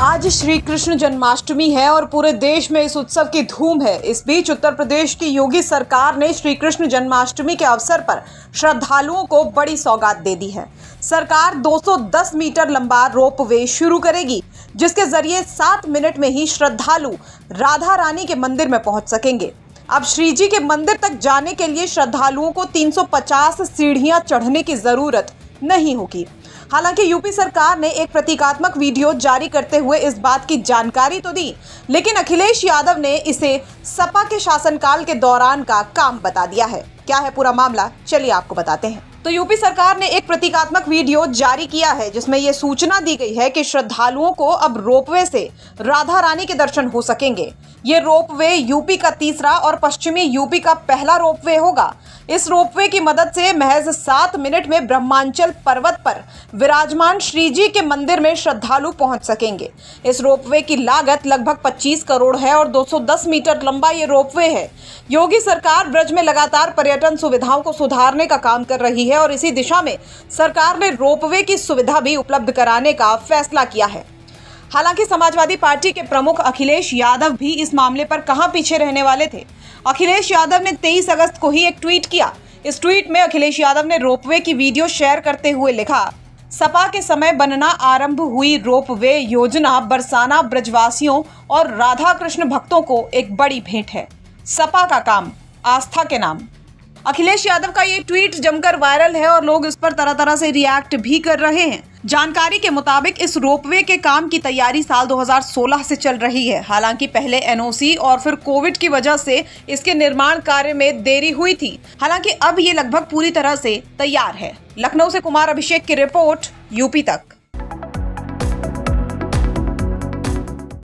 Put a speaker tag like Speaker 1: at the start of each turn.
Speaker 1: आज श्री कृष्ण जन्माष्टमी है और पूरे देश में इस उत्सव की धूम है इस बीच उत्तर प्रदेश की योगी सरकार ने श्री कृष्ण जन्माष्टमी के अवसर पर श्रद्धालुओं को बड़ी सौगात दे दी है सरकार 210 मीटर लंबा रोप वे शुरू करेगी जिसके जरिए सात मिनट में ही श्रद्धालु राधा रानी के मंदिर में पहुंच सकेंगे अब श्री जी के मंदिर तक जाने के लिए श्रद्धालुओं को 350 सीढ़ियां चढ़ने की जरूरत नहीं होगी हालांकि यूपी सरकार ने एक प्रतीकात्मक वीडियो जारी करते हुए इस बात की जानकारी तो दी लेकिन अखिलेश यादव ने इसे सपा के शासनकाल के दौरान का काम बता दिया है क्या है पूरा मामला चलिए आपको बताते हैं तो यूपी सरकार ने एक प्रतीकात्मक वीडियो जारी किया है जिसमें ये सूचना दी गई है कि श्रद्धालुओं को अब रोपवे से राधा रानी के दर्शन हो सकेंगे ये रोपवे यूपी का तीसरा और पश्चिमी यूपी का पहला रोपवे होगा इस रोपवे की मदद से महज सात मिनट में ब्रह्मांचल पर्वत पर विराजमान श्री जी के मंदिर में श्रद्धालु पहुंच सकेंगे इस रोपवे की लागत लगभग 25 करोड़ है और 210 मीटर लंबा ये रोपवे है योगी सरकार ब्रज में लगातार पर्यटन पर्यटन सुविधाओं को सुधारने का काम कर रही है और इसी दिशा में सरकार ने रोपवे की सुविधा भी उपलब्ध कराने का फैसला किया है हालांकि समाजवादी पार्टी के प्रमुख अखिलेश यादव भी इस मामले पर कहां पीछे रहने वाले थे अखिलेश यादव ने 23 अगस्त को ही एक ट्वीट किया इस ट्वीट में अखिलेश यादव ने रोपवे की वीडियो शेयर करते हुए लिखा सपा के समय बनना आरंभ हुई रोपवे योजना बरसाना ब्रजवासियों और राधा कृष्ण भक्तों को एक बड़ी भेंट है सपा का काम आस्था के नाम अखिलेश यादव का ये ट्वीट जमकर वायरल है और लोग इस पर तरह तरह से रिएक्ट भी कर रहे हैं जानकारी के मुताबिक इस रोपवे के काम की तैयारी साल 2016 से चल रही है हालांकि पहले एनओसी और फिर कोविड की वजह से इसके निर्माण कार्य में देरी हुई थी हालांकि अब ये लगभग पूरी तरह से तैयार है लखनऊ से कुमार अभिषेक की रिपोर्ट यूपी तक